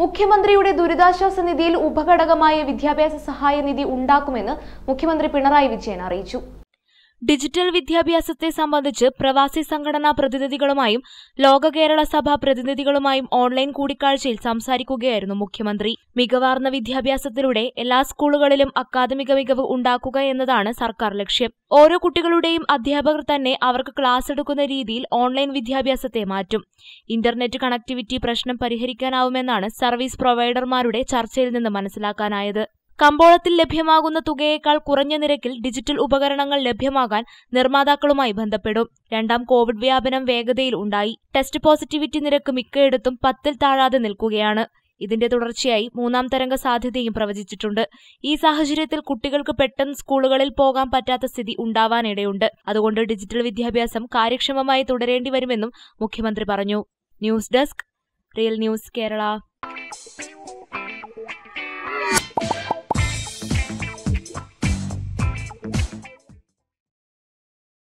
മുഖ്യമന്ത്രിയുടെ ദുരിതാശ്വാസ നിധിയിൽ ഉപഘടകമായ വിദ്യാഭ്യാസ സഹായ നിധി ഉണ്ടാക്കുമെന്ന് മുഖ്യമന്ത്രി പിണറായി വിജയൻ അറിയിച്ചു ഡിജിറ്റൽ വിദ്യാഭ്യാസത്തെ സംബന്ധിച്ച് പ്രവാസി സംഘടനാ പ്രതിനിധികളുമായും ലോക കേരള സഭ പ്രതിനിധികളുമായും ഓൺലൈൻ കൂടിക്കാഴ്ചയിൽ സംസാരിക്കുകയായിരുന്നു മുഖ്യമന്ത്രി മികവാർന്ന വിദ്യാഭ്യാസത്തിലൂടെ എല്ലാ സ്കൂളുകളിലും അക്കാദമിക മികവ് ഉണ്ടാക്കുക എന്നതാണ് സർക്കാർ ലക്ഷ്യം ഓരോ കുട്ടികളുടെയും അധ്യാപകർ തന്നെ അവർക്ക് ക്ലാസ് എടുക്കുന്ന രീതിയിൽ ഓൺലൈൻ വിദ്യാഭ്യാസത്തെ മാറ്റും ഇന്റർനെറ്റ് കണക്ടിവിറ്റി പ്രശ്നം പരിഹരിക്കാനാവുമെന്നാണ് സർവീസ് പ്രൊവൈഡർമാരുടെ ചർച്ചയിൽ നിന്ന് മനസ്സിലാക്കാനായത് കമ്പോളത്തിൽ ലഭ്യമാകുന്ന തുകയേക്കാൾ കുറഞ്ഞ നിരക്കിൽ ഡിജിറ്റൽ ഉപകരണങ്ങൾ ലഭ്യമാകാൻ നിർമ്മാതാക്കളുമായി ബന്ധപ്പെടും രണ്ടാം കോവിഡ് വ്യാപനം വേഗതയിൽ ഉണ്ടായി ടെസ്റ്റ് പോസിറ്റിവിറ്റി നിരക്ക് മിക്കയിടത്തും പത്തിൽ താഴാതെ നിൽക്കുകയാണ് ഇതിന്റെ തുടർച്ചയായി മൂന്നാം തരംഗ സാധ്യതയും പ്രവചിച്ചിട്ടുണ്ട് ഈ സാഹചര്യത്തിൽ കുട്ടികൾക്ക് പെട്ടെന്ന് സ്കൂളുകളിൽ പോകാൻ പറ്റാത്ത സ്ഥിതി ഉണ്ടാവാനിടയുണ്ട് അതുകൊണ്ട് ഡിജിറ്റൽ വിദ്യാഭ്യാസം കാര്യക്ഷമമായി തുടരേണ്ടി വരുമെന്നും മുഖ്യമന്ത്രി പറഞ്ഞു news desk real news Kerala